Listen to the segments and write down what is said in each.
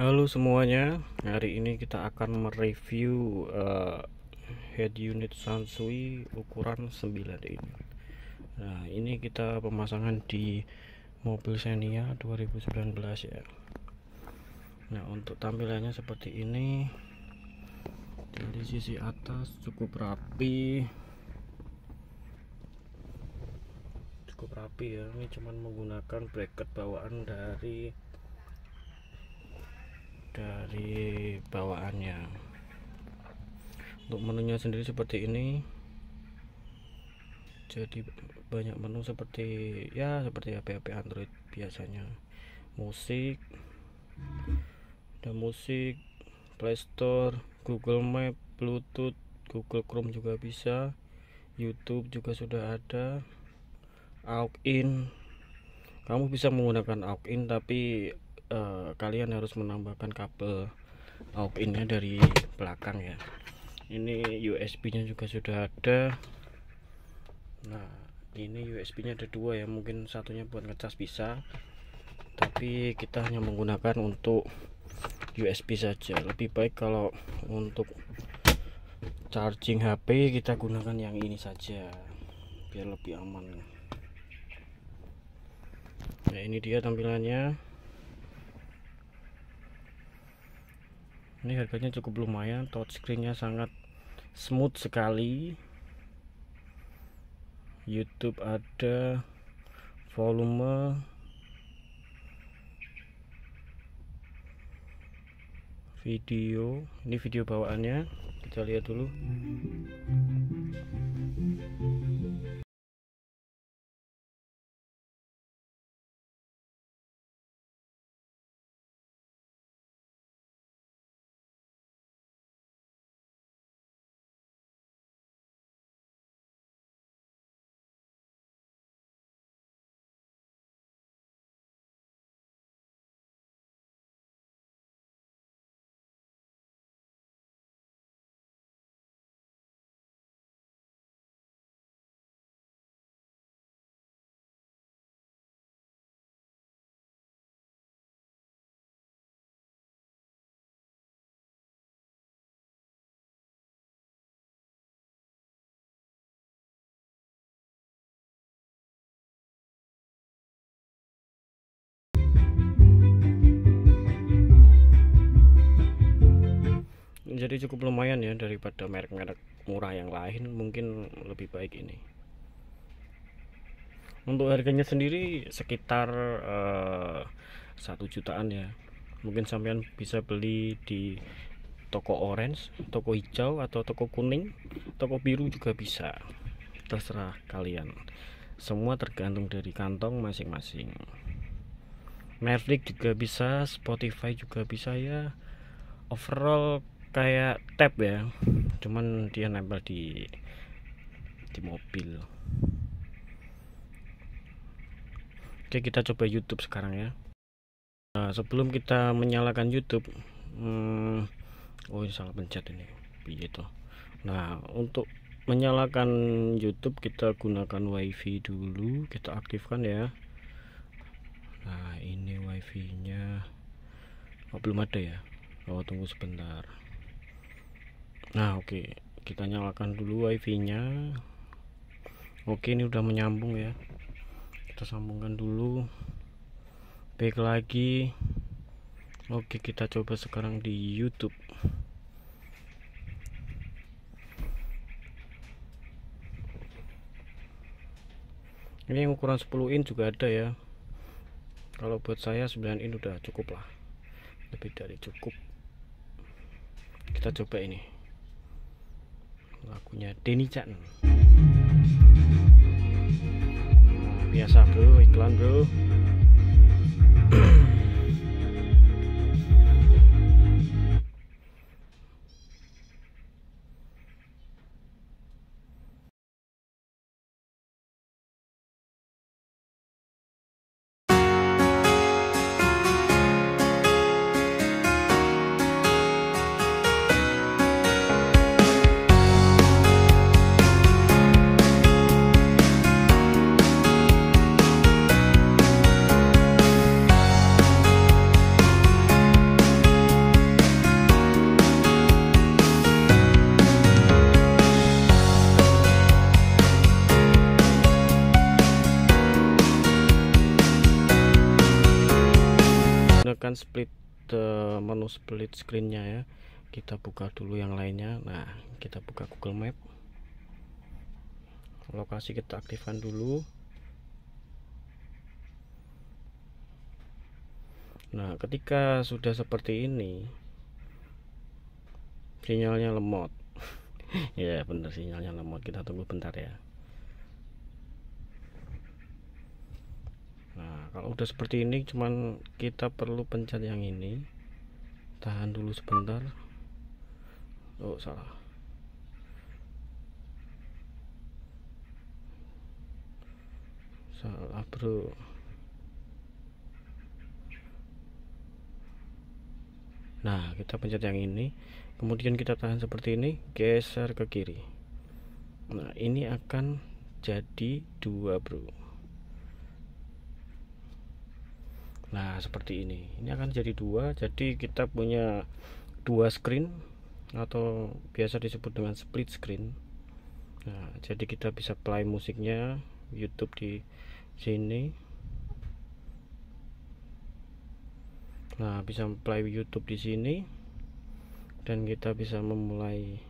Halo semuanya, hari ini kita akan mereview uh, head unit Sansui ukuran 9 ini. Nah, ini kita pemasangan di mobil Xenia 2019 ya. Nah, untuk tampilannya seperti ini. Dari sisi atas cukup rapi. Cukup rapi ya. Ini cuman menggunakan bracket bawaan dari dari bawaannya untuk menunya sendiri seperti ini jadi banyak menu seperti ya seperti HP-HP Android biasanya musik ada musik Playstore Google Map Bluetooth Google Chrome juga bisa YouTube juga sudah ada Auk in kamu bisa menggunakan Auk in tapi Eh, kalian harus menambahkan kabel out nya dari belakang ya ini USB nya juga sudah ada nah ini USB nya ada dua ya mungkin satunya buat ngecas bisa tapi kita hanya menggunakan untuk USB saja lebih baik kalau untuk charging HP kita gunakan yang ini saja biar lebih aman nah ini dia tampilannya ini harganya cukup lumayan touchscreennya sangat smooth sekali YouTube ada volume video ini video bawaannya kita lihat dulu hmm. jadi cukup lumayan ya daripada merek-merek murah yang lain mungkin lebih baik ini untuk harganya sendiri sekitar eh, satu uh, jutaan ya mungkin sampean bisa beli di toko orange toko hijau atau toko kuning toko biru juga bisa terserah kalian semua tergantung dari kantong masing-masing Netflix juga bisa Spotify juga bisa ya overall kayak tab ya cuman dia nempel di di mobil oke kita coba YouTube sekarang ya nah, sebelum kita menyalakan YouTube hmm, oh ini salah pencet ini begitu iya nah untuk menyalakan YouTube kita gunakan WiFi dulu kita aktifkan ya nah ini wifi nya oh, belum ada ya oh tunggu sebentar nah oke okay. kita nyalakan dulu wifi nya oke okay, ini udah menyambung ya kita sambungkan dulu back lagi oke okay, kita coba sekarang di YouTube ini yang ukuran 10 in juga ada ya kalau buat saya 9 in udah cukup lah lebih dari cukup kita coba ini lagunya Denny Chan biasa bro iklan bro tekan split eh, menu split screennya ya kita buka dulu yang lainnya nah kita buka Google Map lokasi kita aktifkan dulu nah ketika sudah seperti ini sinyalnya lemot ya bener sinyalnya lemot kita tunggu bentar ya kalau udah seperti ini cuman kita perlu pencet yang ini tahan dulu sebentar oh salah salah bro nah kita pencet yang ini kemudian kita tahan seperti ini geser ke kiri nah ini akan jadi dua bro nah seperti ini ini akan jadi dua jadi kita punya dua screen atau biasa disebut dengan split screen nah, jadi kita bisa play musiknya YouTube di sini nah bisa play YouTube di sini dan kita bisa memulai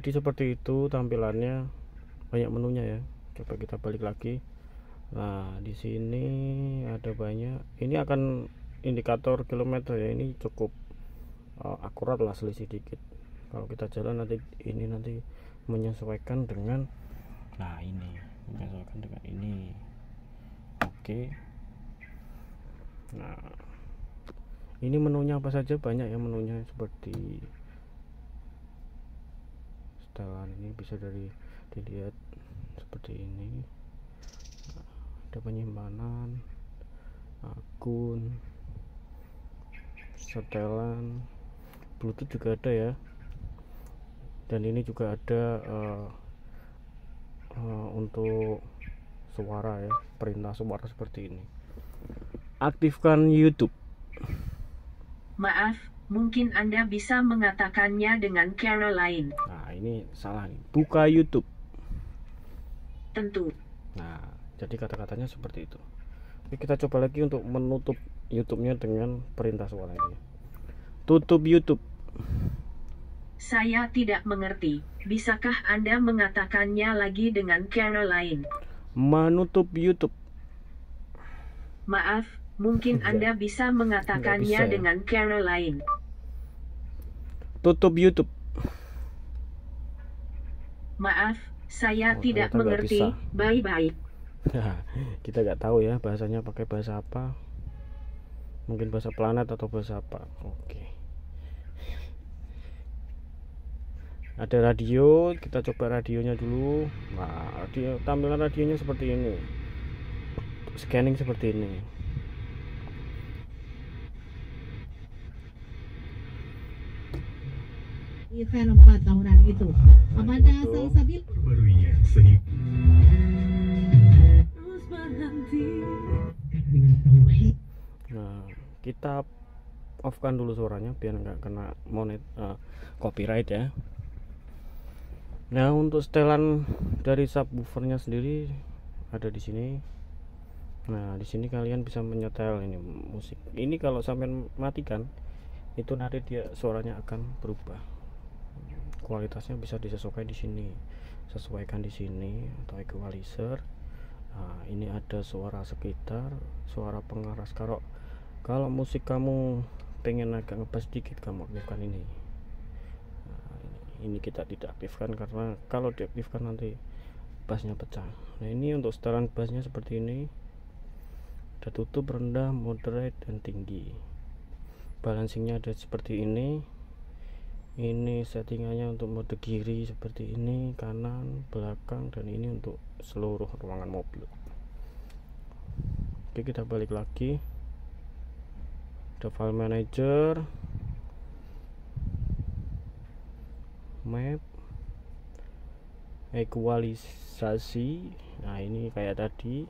jadi seperti itu tampilannya banyak menunya ya coba kita balik lagi Nah, di sini ada banyak. Ini akan indikator kilometer ya. Ini cukup uh, akurat lah selisih dikit. Kalau kita jalan nanti ini nanti menyesuaikan dengan nah ini, menyesuaikan dengan ini. Oke. Nah, ini menunya apa saja? Banyak ya menunya seperti setelan ini bisa dari dilihat seperti ini ada penyimpanan akun setelan bluetooth juga ada ya dan ini juga ada uh, uh, untuk suara ya perintah suara seperti ini aktifkan YouTube maaf mungkin anda bisa mengatakannya dengan cara lain nah ini salah nih buka YouTube tentu nah jadi kata-katanya seperti itu Oke, kita coba lagi untuk menutup YouTube-nya dengan perintah suara ini tutup YouTube saya tidak mengerti bisakah Anda mengatakannya lagi dengan cara lain menutup YouTube maaf mungkin Anda bisa mengatakannya bisa, ya. dengan cara lain tutup YouTube maaf saya oh, tidak mengerti. Bye-bye. kita nggak tahu ya bahasanya pakai bahasa apa mungkin bahasa planet atau bahasa apa oke ada radio kita coba radionya dulu nah radio tampilan radionya seperti ini scanning seperti ini event 4 tahunan itu. Kepada nah, gitu. Salsabila. Perbaruinya seni. Nah, kita kan dulu suaranya biar nggak kena monet uh, eh, copyright ya. Nah untuk setelan dari subwoofernya sendiri ada di sini. Nah di sini kalian bisa menyetel ini musik. Ini kalau sampai matikan itu nanti dia suaranya akan berubah. Kualitasnya bisa disesuaikan di sini, sesuaikan di sini atau equalizer nah, ini ada suara sekitar suara pengaras kalau kalau musik kamu pengen agak ngebas sedikit, kamu aktifkan ini ah, ini kita tidak aktifkan karena kalau diaktifkan nanti bassnya pecah nah ini untuk setelan bassnya seperti ini ada tutup rendah moderate dan tinggi balancingnya ada seperti ini ini settingannya untuk mode kiri seperti ini kanan belakang dan ini untuk seluruh ruangan mobil oke kita balik lagi ada file manager map equalisasi nah ini kayak tadi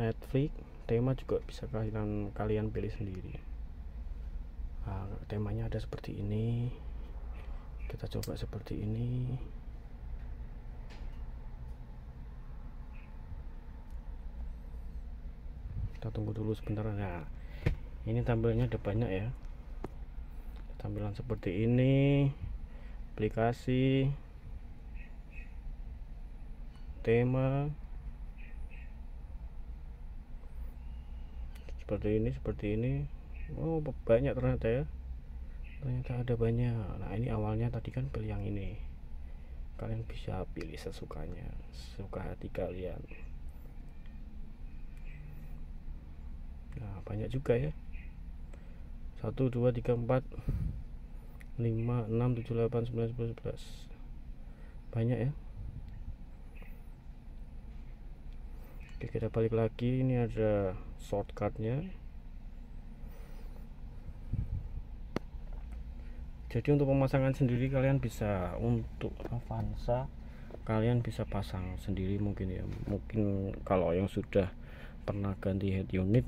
Netflix tema juga bisa kalian kalian pilih sendiri nah, temanya ada seperti ini kita coba seperti ini kita tunggu dulu sebentar nah ini tampilannya ada banyak ya tampilan seperti ini aplikasi tema seperti ini seperti ini oh banyak ternyata ya ternyata ada banyak nah ini awalnya tadi kan pilih yang ini kalian bisa pilih sesukanya suka hati kalian nah banyak juga ya 1 2 3 4 5 6 7 8 9 10 11 banyak ya Oke kita balik lagi ini ada shortcutnya jadi untuk pemasangan sendiri kalian bisa untuk Avanza kalian bisa pasang sendiri mungkin ya mungkin kalau yang sudah pernah ganti head unit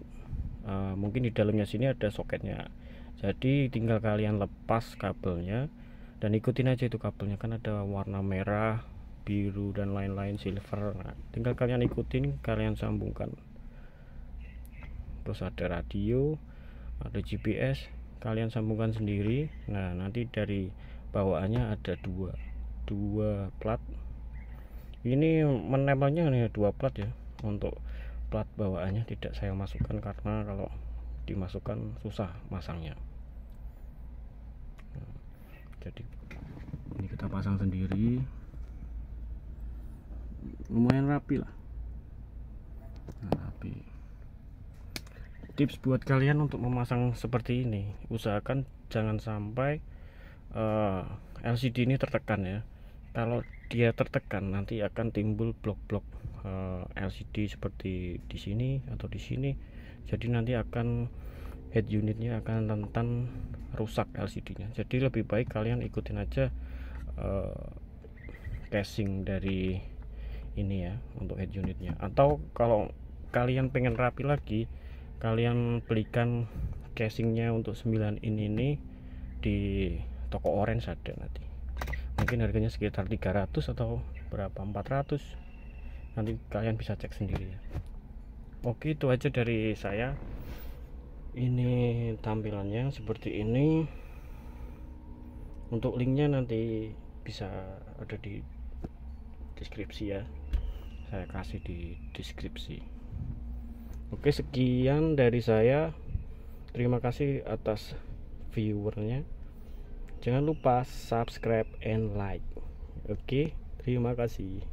uh, mungkin di dalamnya sini ada soketnya jadi tinggal kalian lepas kabelnya dan ikutin aja itu kabelnya kan ada warna merah biru dan lain-lain silver nah, tinggal kalian ikutin kalian sambungkan terus ada radio ada GPS kalian sambungkan sendiri nah nanti dari bawaannya ada dua dua plat ini menempelnya nih dua plat ya untuk plat bawaannya tidak saya masukkan karena kalau dimasukkan susah masangnya nah, jadi ini kita pasang sendiri lumayan rapi lah nah, tips buat kalian untuk memasang seperti ini usahakan jangan sampai uh, eh, LCD ini tertekan ya kalau dia tertekan nanti akan timbul blok-blok uh, eh, LCD seperti di sini atau di sini jadi nanti akan head unitnya akan rentan rusak LCD nya jadi lebih baik kalian ikutin aja uh, casing dari ini ya untuk head unitnya atau kalau kalian pengen rapi lagi kalian belikan casingnya untuk 9 in ini di toko orange ada nanti mungkin harganya sekitar 300 atau berapa 400 nanti kalian bisa cek sendiri ya oke itu aja dari saya ini tampilannya seperti ini untuk linknya nanti bisa ada di deskripsi ya saya kasih di deskripsi Oke, sekian dari saya. Terima kasih atas viewernya. Jangan lupa subscribe and like. Oke, terima kasih.